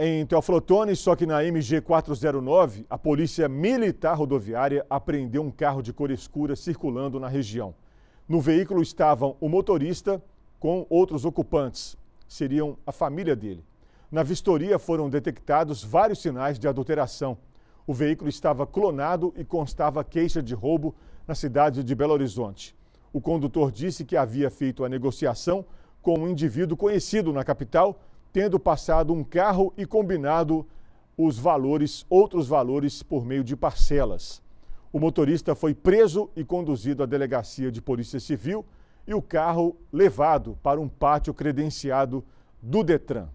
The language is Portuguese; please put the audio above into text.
Em Teoflotone, só que na MG 409, a Polícia Militar Rodoviária apreendeu um carro de cor escura circulando na região. No veículo estavam o motorista com outros ocupantes, seriam a família dele. Na vistoria foram detectados vários sinais de adulteração. O veículo estava clonado e constava queixa de roubo na cidade de Belo Horizonte. O condutor disse que havia feito a negociação com um indivíduo conhecido na capital tendo passado um carro e combinado os valores, outros valores por meio de parcelas. O motorista foi preso e conduzido à delegacia de Polícia Civil e o carro levado para um pátio credenciado do Detran.